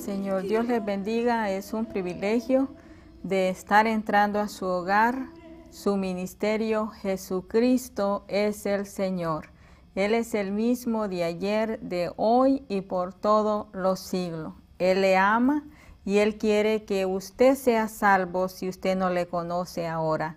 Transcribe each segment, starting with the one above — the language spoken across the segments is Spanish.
Señor. Dios les bendiga. Es un privilegio de estar entrando a su hogar, su ministerio. Jesucristo es el Señor. Él es el mismo de ayer, de hoy y por todos los siglos. Él le ama y Él quiere que usted sea salvo si usted no le conoce ahora.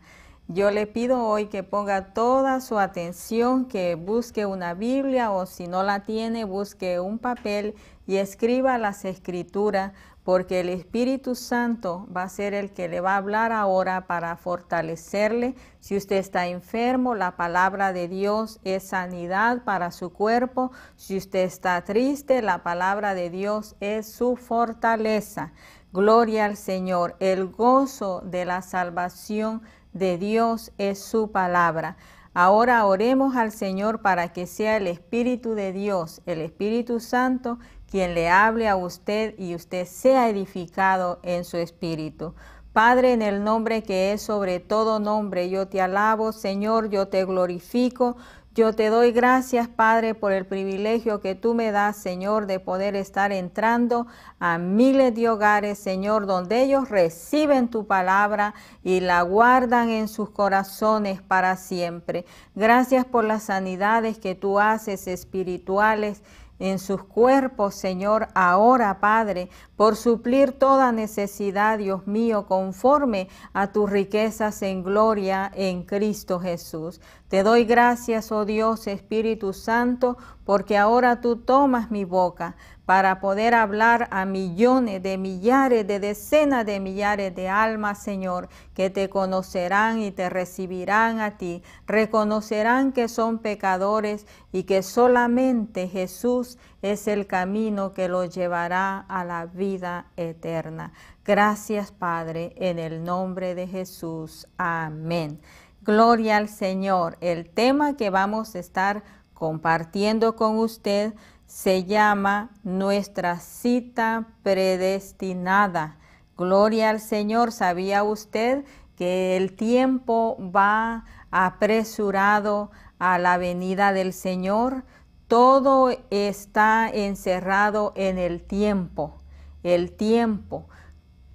Yo le pido hoy que ponga toda su atención, que busque una Biblia o si no la tiene, busque un papel y escriba las escrituras, porque el Espíritu Santo va a ser el que le va a hablar ahora para fortalecerle. Si usted está enfermo, la palabra de Dios es sanidad para su cuerpo. Si usted está triste, la palabra de Dios es su fortaleza. Gloria al Señor. El gozo de la salvación de Dios es su palabra. Ahora oremos al Señor para que sea el Espíritu de Dios, el Espíritu Santo, quien le hable a usted y usted sea edificado en su espíritu. Padre, en el nombre que es sobre todo nombre, yo te alabo, Señor, yo te glorifico. Yo te doy gracias, Padre, por el privilegio que tú me das, Señor, de poder estar entrando a miles de hogares, Señor, donde ellos reciben tu palabra y la guardan en sus corazones para siempre. Gracias por las sanidades que tú haces espirituales en sus cuerpos, Señor, ahora, Padre, por suplir toda necesidad, Dios mío, conforme a tus riquezas en gloria en Cristo Jesús. Te doy gracias, oh Dios, Espíritu Santo, porque ahora tú tomas mi boca para poder hablar a millones de millares, de decenas de millares de almas, Señor, que te conocerán y te recibirán a ti, reconocerán que son pecadores y que solamente Jesús es el camino que los llevará a la vida eterna. Gracias, Padre, en el nombre de Jesús. Amén. Gloria al Señor. El tema que vamos a estar compartiendo con usted se llama nuestra cita predestinada. Gloria al Señor. ¿Sabía usted que el tiempo va apresurado a la venida del Señor? Todo está encerrado en el tiempo. El tiempo.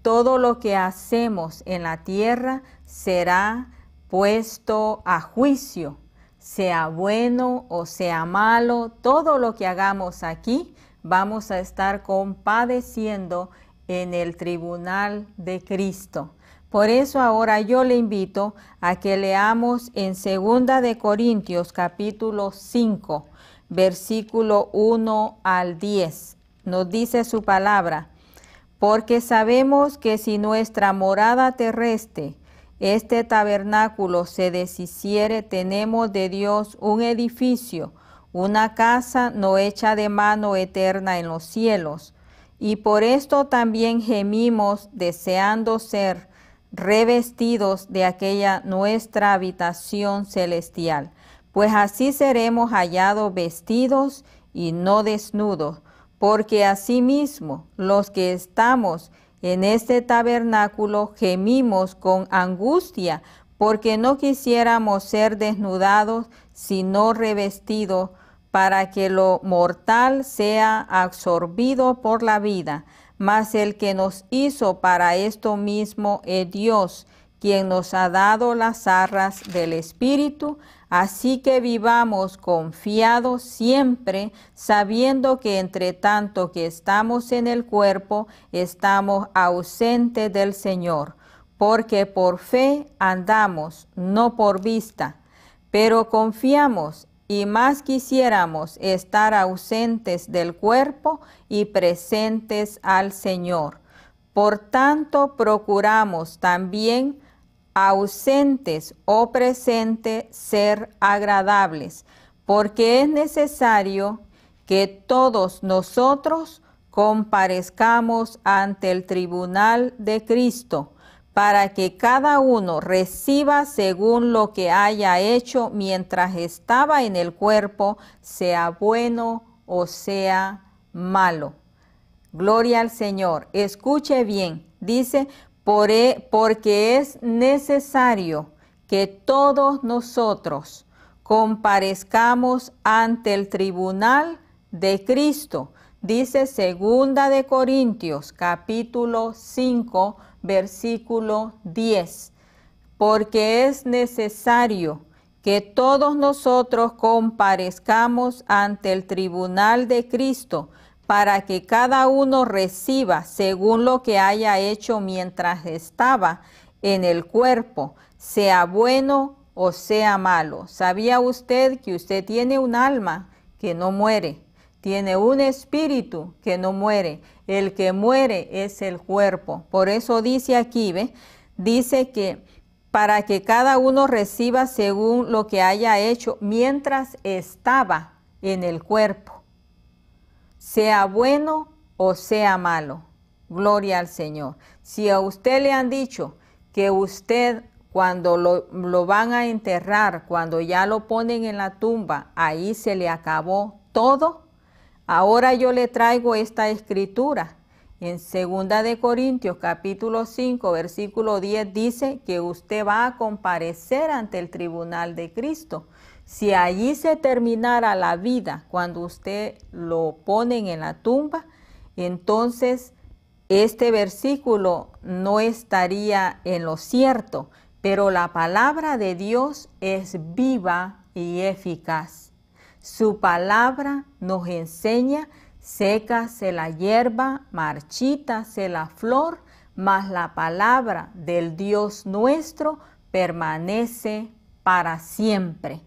Todo lo que hacemos en la tierra será puesto a juicio sea bueno o sea malo, todo lo que hagamos aquí, vamos a estar compadeciendo en el tribunal de Cristo. Por eso ahora yo le invito a que leamos en segunda de Corintios capítulo 5, versículo 1 al 10. Nos dice su palabra, porque sabemos que si nuestra morada terrestre, este tabernáculo se deshiciere, tenemos de Dios un edificio, una casa no hecha de mano eterna en los cielos. Y por esto también gemimos deseando ser revestidos de aquella nuestra habitación celestial, pues así seremos hallados vestidos y no desnudos, porque asimismo los que estamos en este tabernáculo gemimos con angustia, porque no quisiéramos ser desnudados, sino revestidos, para que lo mortal sea absorbido por la vida. Mas el que nos hizo para esto mismo es Dios, quien nos ha dado las arras del Espíritu Así que vivamos confiados siempre, sabiendo que entre tanto que estamos en el cuerpo, estamos ausentes del Señor, porque por fe andamos, no por vista, pero confiamos y más quisiéramos estar ausentes del cuerpo y presentes al Señor. Por tanto, procuramos también ausentes o presentes, ser agradables, porque es necesario que todos nosotros comparezcamos ante el tribunal de Cristo, para que cada uno reciba según lo que haya hecho mientras estaba en el cuerpo, sea bueno o sea malo. Gloria al Señor. Escuche bien. Dice, e, porque es necesario que todos nosotros comparezcamos ante el tribunal de Cristo. Dice segunda de Corintios capítulo 5 versículo 10. Porque es necesario que todos nosotros comparezcamos ante el tribunal de Cristo para que cada uno reciba según lo que haya hecho mientras estaba en el cuerpo, sea bueno o sea malo. ¿Sabía usted que usted tiene un alma que no muere? Tiene un espíritu que no muere. El que muere es el cuerpo. Por eso dice aquí, ¿ve? Dice que para que cada uno reciba según lo que haya hecho mientras estaba en el cuerpo sea bueno o sea malo. Gloria al Señor. Si a usted le han dicho que usted cuando lo, lo, van a enterrar, cuando ya lo ponen en la tumba, ahí se le acabó todo, ahora yo le traigo esta escritura en 2 Corintios capítulo 5 versículo 10 dice que usted va a comparecer ante el tribunal de Cristo. Si allí se terminara la vida cuando usted lo ponen en la tumba, entonces este versículo no estaría en lo cierto, pero la palabra de Dios es viva y eficaz. Su palabra nos enseña se la hierba, se la flor, mas la palabra del Dios nuestro permanece para siempre.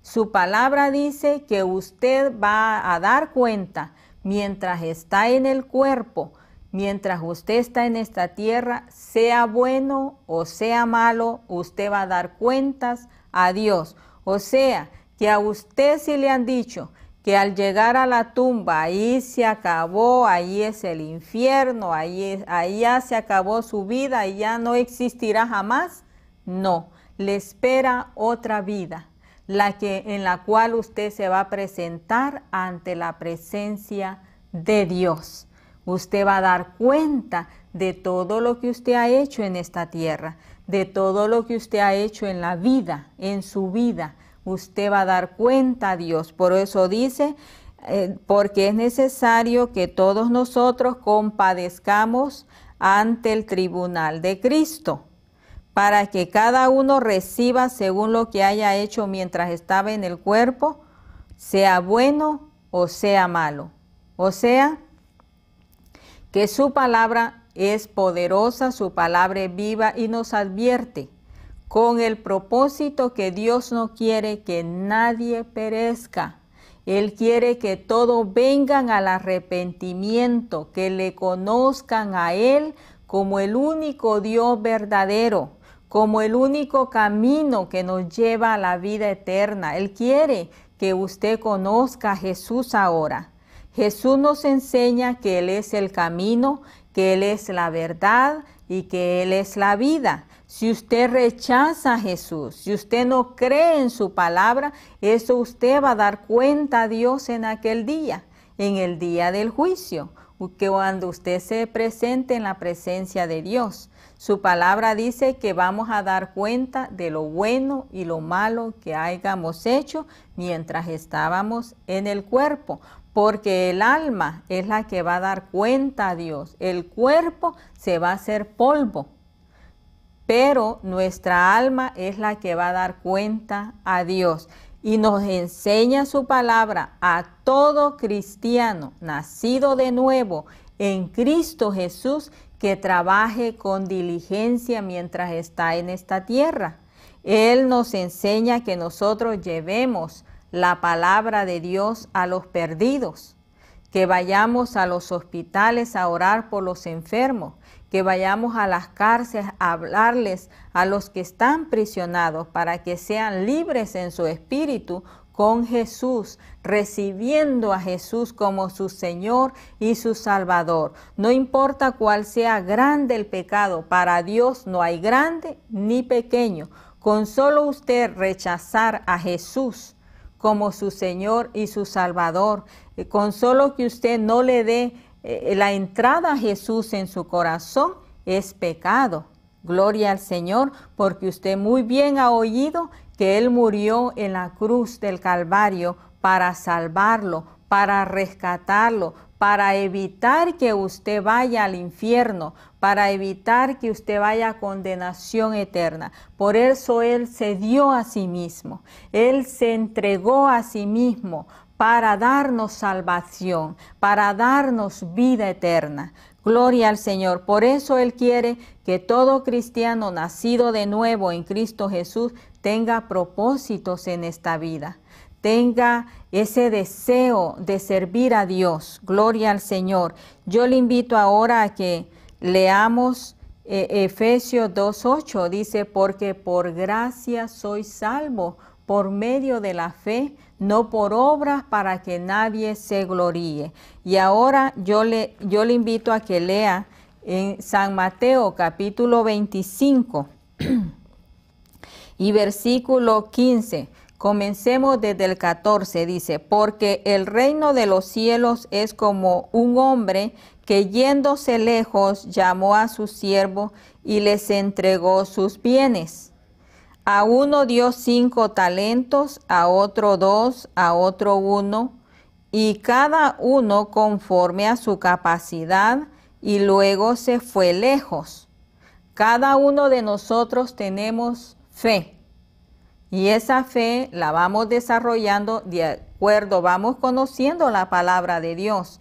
Su palabra dice que usted va a dar cuenta mientras está en el cuerpo, mientras usted está en esta tierra, sea bueno o sea malo, usted va a dar cuentas a Dios. O sea, que a usted sí le han dicho, que al llegar a la tumba, ahí se acabó, ahí es el infierno, ahí, ahí ya se acabó su vida y ya no existirá jamás. No, le espera otra vida, la que en la cual usted se va a presentar ante la presencia de Dios. Usted va a dar cuenta de todo lo que usted ha hecho en esta tierra, de todo lo que usted ha hecho en la vida, en su vida, usted va a dar cuenta a Dios. Por eso dice, eh, porque es necesario que todos nosotros compadezcamos ante el tribunal de Cristo, para que cada uno reciba según lo que haya hecho mientras estaba en el cuerpo, sea bueno o sea malo. O sea, que su palabra es poderosa, su palabra es viva y nos advierte con el propósito que Dios no quiere que nadie perezca. Él quiere que todos vengan al arrepentimiento, que le conozcan a Él como el único Dios verdadero, como el único camino que nos lleva a la vida eterna. Él quiere que usted conozca a Jesús ahora. Jesús nos enseña que Él es el camino, que Él es la verdad y que Él es la vida. Si usted rechaza a Jesús, si usted no cree en su palabra, eso usted va a dar cuenta a Dios en aquel día, en el día del juicio, que cuando usted se presente en la presencia de Dios. Su palabra dice que vamos a dar cuenta de lo bueno y lo malo que hayamos hecho mientras estábamos en el cuerpo, porque el alma es la que va a dar cuenta a Dios. El cuerpo se va a hacer polvo pero nuestra alma es la que va a dar cuenta a Dios. Y nos enseña su palabra a todo cristiano nacido de nuevo en Cristo Jesús que trabaje con diligencia mientras está en esta tierra. Él nos enseña que nosotros llevemos la palabra de Dios a los perdidos, que vayamos a los hospitales a orar por los enfermos, que vayamos a las cárceles a hablarles a los que están prisionados para que sean libres en su espíritu con Jesús, recibiendo a Jesús como su Señor y su Salvador. No importa cuál sea grande el pecado, para Dios no hay grande ni pequeño. Con solo usted rechazar a Jesús como su Señor y su Salvador, con solo que usted no le dé eh, la entrada a Jesús en su corazón es pecado. Gloria al Señor, porque usted muy bien ha oído que Él murió en la cruz del Calvario para salvarlo, para rescatarlo, para evitar que usted vaya al infierno, para evitar que usted vaya a condenación eterna. Por eso Él se dio a sí mismo, Él se entregó a sí mismo para darnos salvación, para darnos vida eterna. Gloria al Señor. Por eso Él quiere que todo cristiano nacido de nuevo en Cristo Jesús tenga propósitos en esta vida, tenga ese deseo de servir a Dios. Gloria al Señor. Yo le invito ahora a que leamos eh, Efesios 2.8. Dice, porque por gracia soy salvo por medio de la fe no por obras para que nadie se gloríe. Y ahora yo le, yo le invito a que lea en San Mateo capítulo 25 y versículo 15. Comencemos desde el 14, dice, porque el reino de los cielos es como un hombre que yéndose lejos llamó a su siervo y les entregó sus bienes. A uno dio cinco talentos, a otro dos, a otro uno, y cada uno conforme a su capacidad, y luego se fue lejos. Cada uno de nosotros tenemos fe, y esa fe la vamos desarrollando de acuerdo, vamos conociendo la palabra de Dios,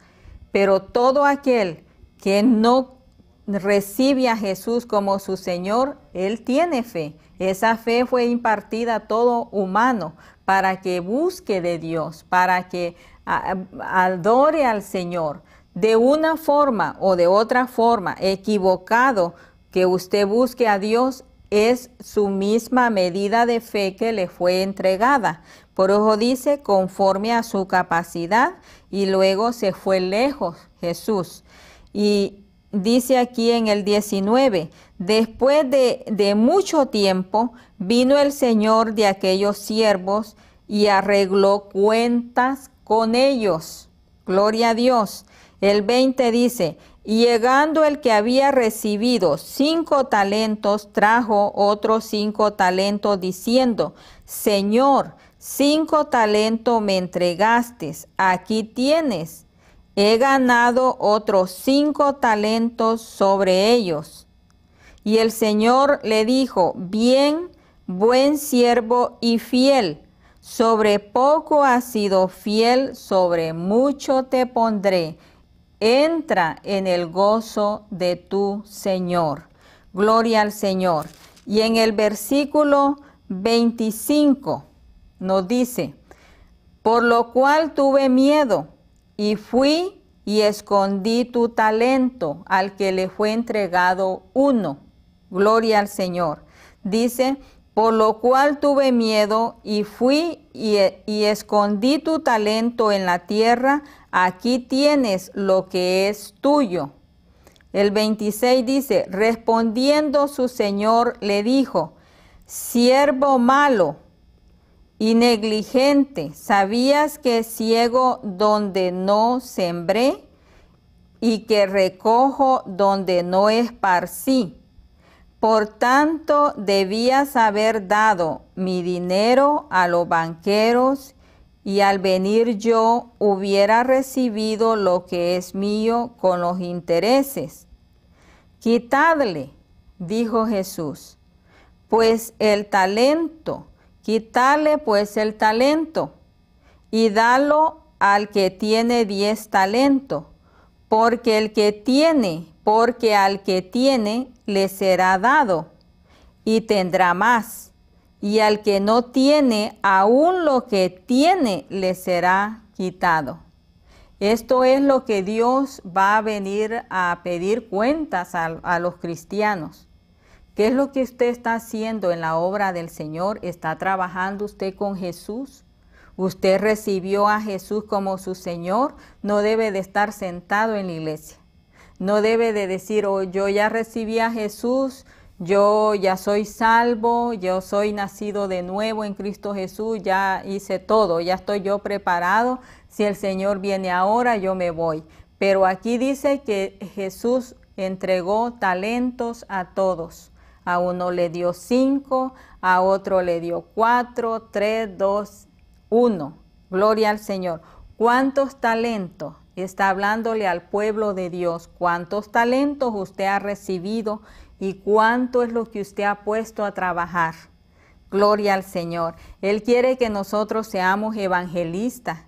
pero todo aquel que no recibe a Jesús como su Señor, él tiene fe. Esa fe fue impartida a todo humano para que busque de Dios, para que adore al Señor. De una forma o de otra forma, equivocado que usted busque a Dios, es su misma medida de fe que le fue entregada. Por eso dice, conforme a su capacidad, y luego se fue lejos Jesús. Y dice aquí en el 19, después de, mucho tiempo vino el Señor de aquellos siervos y arregló cuentas con ellos. Gloria a Dios. El 20 dice, llegando el que había recibido cinco talentos, trajo otros cinco talentos diciendo, Señor, cinco talentos me entregaste, aquí tienes he ganado otros cinco talentos sobre ellos. Y el Señor le dijo, bien, buen siervo y fiel, sobre poco has sido fiel, sobre mucho te pondré. Entra en el gozo de tu Señor. Gloria al Señor. Y en el versículo 25 nos dice, por lo cual tuve miedo y fui y escondí tu talento al que le fue entregado uno. Gloria al Señor. Dice, por lo cual tuve miedo y fui y, escondí tu talento en la tierra, aquí tienes lo que es tuyo. El 26 dice, respondiendo su Señor le dijo, siervo malo, y negligente. Sabías que ciego donde no sembré y que recojo donde no esparcí. Por tanto, debías haber dado mi dinero a los banqueros y al venir yo hubiera recibido lo que es mío con los intereses. Quitadle, dijo Jesús, pues el talento Quítale pues el talento y dalo al que tiene diez talento, porque el que tiene, porque al que tiene le será dado y tendrá más, y al que no tiene, aún lo que tiene le será quitado. Esto es lo que Dios va a venir a pedir cuentas a los cristianos. ¿Qué es lo que usted está haciendo en la obra del Señor? ¿Está trabajando usted con Jesús? Usted recibió a Jesús como su Señor, no debe de estar sentado en la iglesia. No debe de decir, oh, yo ya recibí a Jesús, yo ya soy salvo, yo soy nacido de nuevo en Cristo Jesús, ya hice todo, ya estoy yo preparado. Si el Señor viene ahora, yo me voy. Pero aquí dice que Jesús entregó talentos a todos a uno le dio cinco, a otro le dio cuatro, tres, dos, uno. Gloria al Señor. ¿Cuántos talentos? Está hablándole al pueblo de Dios. ¿Cuántos talentos usted ha recibido y cuánto es lo que usted ha puesto a trabajar? Gloria al Señor. Él quiere que nosotros seamos evangelistas,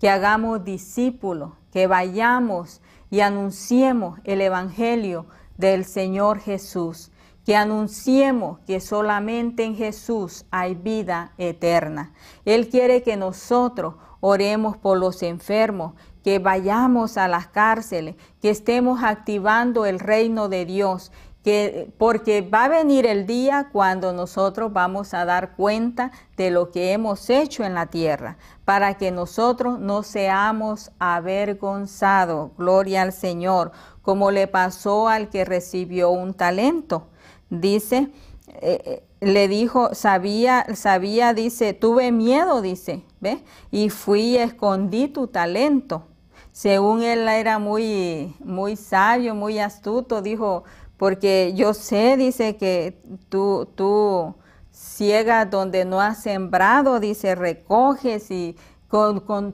que hagamos discípulos, que vayamos y anunciemos el Evangelio del Señor Jesús que anunciemos que solamente en Jesús hay vida eterna. Él quiere que nosotros oremos por los enfermos, que vayamos a las cárceles, que estemos activando el reino de Dios, que, porque va a venir el día cuando nosotros vamos a dar cuenta de lo que hemos hecho en la tierra, para que nosotros no seamos avergonzados. Gloria al Señor, como le pasó al que recibió un talento dice, eh, eh, le dijo, sabía, sabía, dice, tuve miedo, dice, ¿ves? Y fui y escondí tu talento. Según él era muy, muy sabio, muy astuto, dijo, porque yo sé, dice, que tú, tú ciegas donde no has sembrado, dice, recoges y,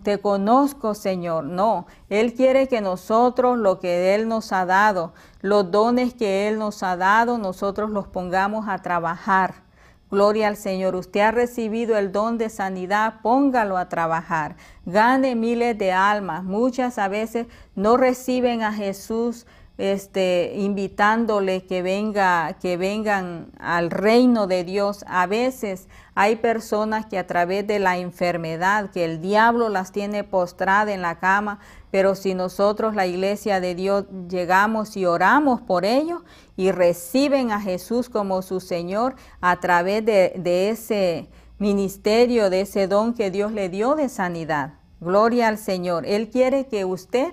te conozco, Señor. No, Él quiere que nosotros lo que Él nos ha dado, los dones que Él nos ha dado, nosotros los pongamos a trabajar. Gloria al Señor, usted ha recibido el don de sanidad, póngalo a trabajar. Gane miles de almas. Muchas a veces no reciben a Jesús este, invitándole que venga, que vengan al reino de Dios. A veces hay personas que a través de la enfermedad, que el diablo las tiene postradas en la cama, pero si nosotros, la iglesia de Dios, llegamos y oramos por ellos y reciben a Jesús como su Señor a través de, de ese ministerio, de ese don que Dios le dio de sanidad. Gloria al Señor. Él quiere que usted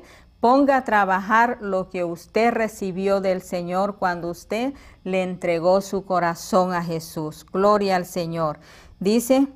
Ponga a trabajar lo que usted recibió del Señor cuando usted le entregó su corazón a Jesús. Gloria al Señor. Dice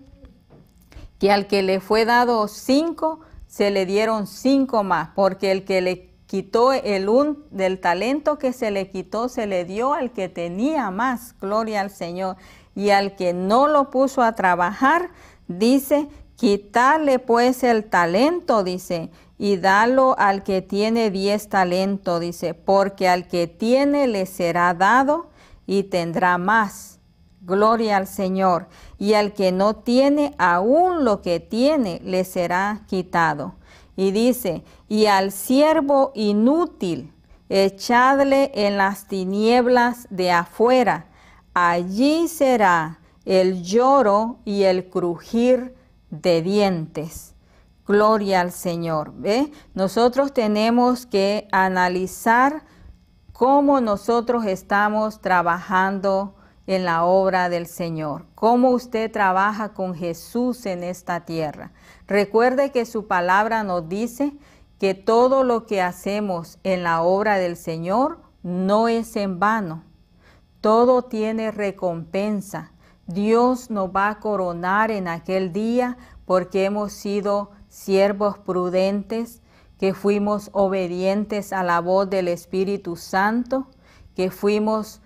que al que le fue dado cinco, se le dieron cinco más, porque el que le quitó el un del talento que se le quitó, se le dio al que tenía más, gloria al Señor. Y al que no lo puso a trabajar, dice, quitarle pues el talento, dice, y dalo al que tiene diez talentos, dice, porque al que tiene le será dado y tendrá más. Gloria al Señor. Y al que no tiene, aún lo que tiene le será quitado. Y dice, y al siervo inútil, echadle en las tinieblas de afuera. Allí será el lloro y el crujir de dientes. Gloria al Señor. ¿Ve? Nosotros tenemos que analizar cómo nosotros estamos trabajando en la obra del Señor, cómo usted trabaja con Jesús en esta tierra. Recuerde que su palabra nos dice que todo lo que hacemos en la obra del Señor no es en vano. Todo tiene recompensa. Dios nos va a coronar en aquel día porque hemos sido siervos prudentes, que fuimos obedientes a la voz del Espíritu Santo, que fuimos,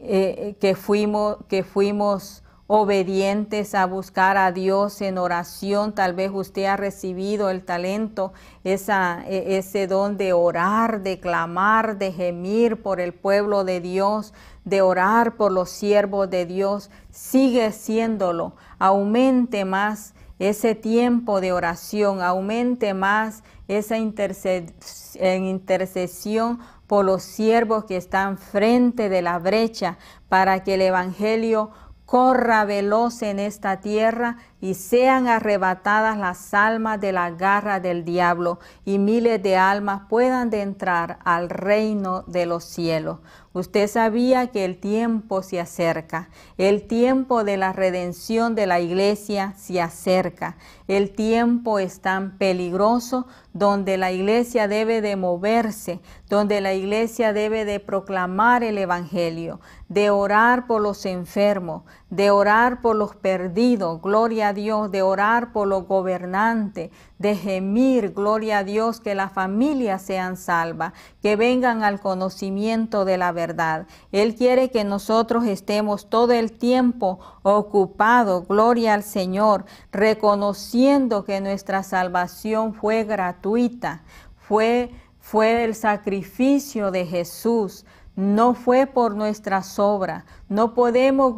eh, eh, que fuimos, que fuimos obedientes a buscar a Dios en oración. Tal vez usted ha recibido el talento, e, ese don de orar, de clamar, de gemir por el pueblo de Dios, de orar por los siervos de Dios. Sigue siéndolo. Aumente más ese tiempo de oración, aumente más esa intercesión por los siervos que están frente de la brecha para que el Evangelio corra veloz en esta tierra y sean arrebatadas las almas de la garra del diablo y miles de almas puedan de entrar al reino de los cielos. Usted sabía que el tiempo se acerca, el tiempo de la redención de la iglesia se acerca, el tiempo es tan peligroso donde la iglesia debe de moverse, donde la iglesia debe de proclamar el Evangelio, de orar por los enfermos, de orar por los perdidos, gloria a Dios, de orar por los gobernantes, de gemir, gloria a Dios, que las familias sean salvas, que vengan al conocimiento de la verdad. Él quiere que nosotros estemos todo el tiempo ocupados, gloria al Señor, reconociendo que nuestra salvación fue gratuita, fue fue el sacrificio de Jesús no fue por nuestras obras. No podemos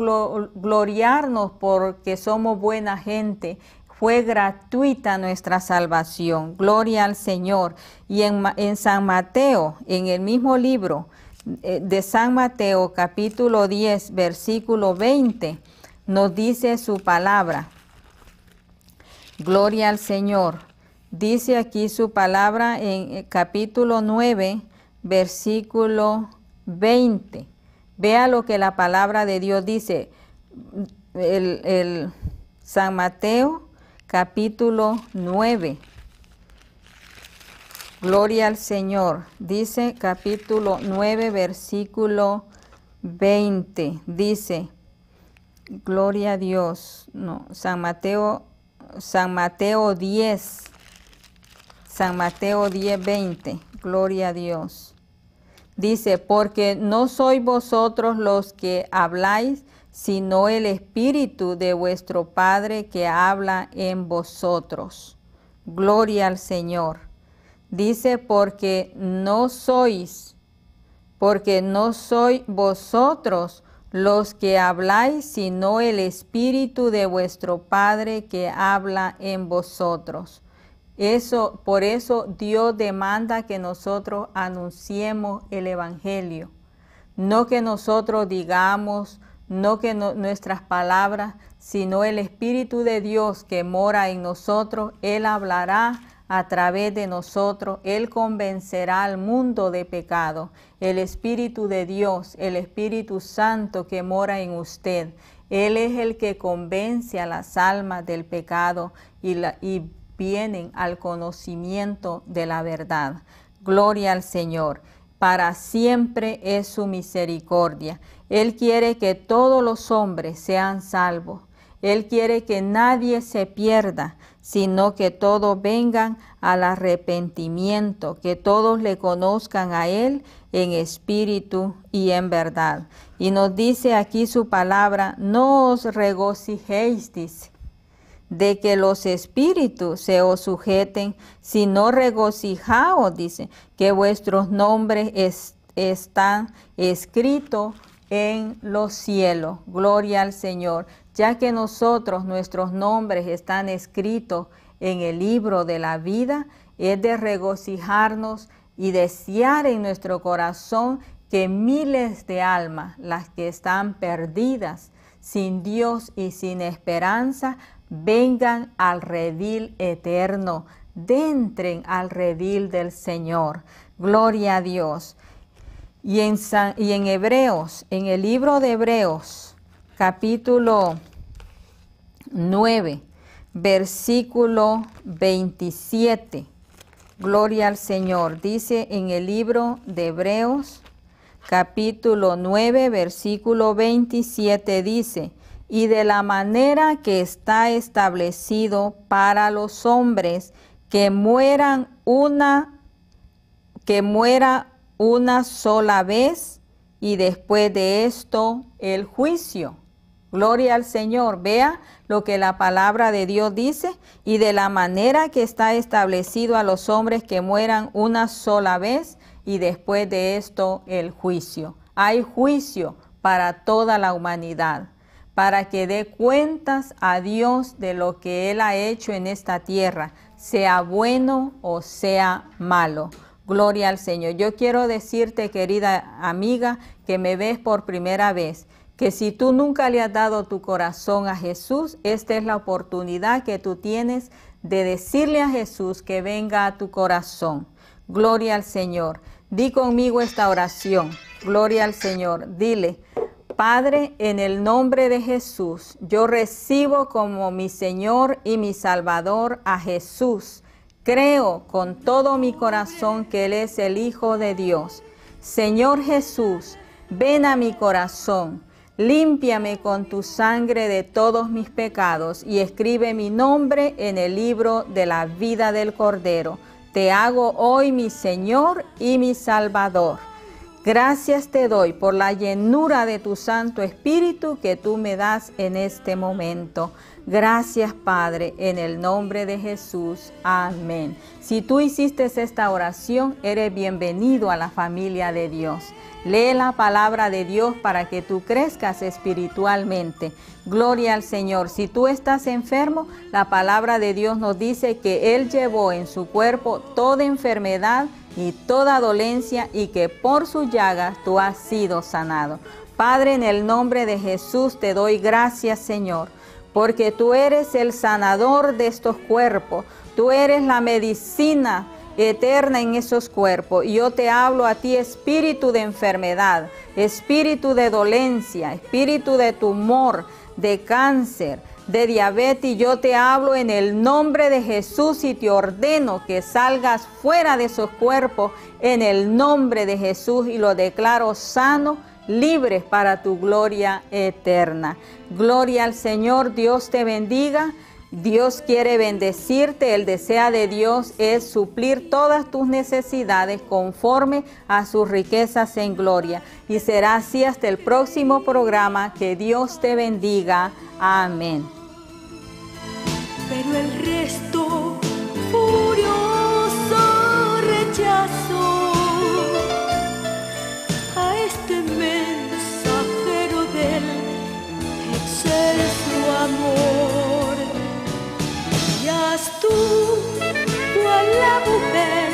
gloriarnos porque somos buena gente. Fue gratuita nuestra salvación. Gloria al Señor. Y en, San Mateo, en el mismo libro eh, de San Mateo, capítulo 10, versículo 20, nos dice su palabra. Gloria al Señor. Dice aquí su palabra en eh, capítulo 9, versículo 20. Vea lo que la palabra de Dios dice. El, San Mateo capítulo 9. Gloria al Señor. Dice capítulo 9 versículo 20. Dice, Gloria a Dios. No, San Mateo, San Mateo 10. San Mateo 10, 20. Gloria a Dios. Dice, porque no sois vosotros los que habláis, sino el Espíritu de vuestro Padre que habla en vosotros. Gloria al Señor. Dice, porque no sois, porque no sois vosotros los que habláis, sino el Espíritu de vuestro Padre que habla en vosotros. Eso, por eso Dios demanda que nosotros anunciemos el Evangelio, no que nosotros digamos, no que nuestras palabras, sino el Espíritu de Dios que mora en nosotros, Él hablará a través de nosotros, Él convencerá al mundo de pecado. El Espíritu de Dios, el Espíritu Santo que mora en usted, Él es el que convence a las almas del pecado y, la, y vienen al conocimiento de la verdad. Gloria al Señor. Para siempre es su misericordia. Él quiere que todos los hombres sean salvos. Él quiere que nadie se pierda, sino que todos vengan al arrepentimiento, que todos le conozcan a Él en espíritu y en verdad. Y nos dice aquí su palabra, no os regocijéis de que los espíritus se os sujeten, sino regocijaos, dice, que vuestros nombres están escritos en los cielos. Gloria al Señor, ya que nosotros, nuestros nombres están escritos en el libro de la vida, es de regocijarnos y desear en nuestro corazón que miles de almas, las que están perdidas, sin Dios y sin esperanza, vengan al redil eterno, dentren al redil del Señor. Gloria a Dios. Y en, y en Hebreos, en el libro de Hebreos, capítulo 9, versículo 27. Gloria al Señor. Dice en el libro de Hebreos, capítulo 9, versículo 27, dice, y de la manera que está establecido para los hombres que mueran una que muera una sola vez y después de esto el juicio. Gloria al Señor. Vea lo que la palabra de Dios dice y de la manera que está establecido a los hombres que mueran una sola vez y después de esto el juicio. Hay juicio para toda la humanidad para que dé cuentas a Dios de lo que Él ha hecho en esta tierra, sea bueno o sea malo. Gloria al Señor. Yo quiero decirte, querida amiga, que me ves por primera vez, que si tú nunca le has dado tu corazón a Jesús, esta es la oportunidad que tú tienes de decirle a Jesús que venga a tu corazón. Gloria al Señor. Di conmigo esta oración. Gloria al Señor. Dile, Padre, en el nombre de Jesús, yo recibo como mi Señor y mi Salvador a Jesús. Creo con todo mi corazón que Él es el Hijo de Dios. Señor Jesús, ven a mi corazón, límpiame con tu sangre de todos mis pecados y escribe mi nombre en el libro de la vida del Cordero. Te hago hoy mi Señor y mi Salvador. Gracias te doy por la llenura de tu Santo Espíritu que tú me das en este momento. Gracias Padre, en el nombre de Jesús. Amén. Si tú hiciste esta oración, eres bienvenido a la familia de Dios. Lee la palabra de Dios para que tú crezcas espiritualmente. Gloria al Señor. Si tú estás enfermo, la palabra de Dios nos dice que Él llevó en su cuerpo toda enfermedad y toda dolencia y que por su llaga tú has sido sanado. Padre, en el nombre de Jesús te doy gracias, Señor, porque tú eres el sanador de estos cuerpos, tú eres la medicina eterna en esos cuerpos. Y yo te hablo a ti, espíritu de enfermedad, espíritu de dolencia, espíritu de tumor, de cáncer de diabetes, yo te hablo en el nombre de Jesús y te ordeno que salgas fuera de esos cuerpos en el nombre de Jesús y lo declaro sano, libre para tu gloria eterna. Gloria al Señor, Dios te bendiga. Dios quiere bendecirte, el deseo de Dios es suplir todas tus necesidades conforme a sus riquezas en gloria. Y será así hasta el próximo programa. Que Dios te bendiga. Amén pero el resto furioso rechazó a este mensajero del excelso amor. Y haz tú, la mujer.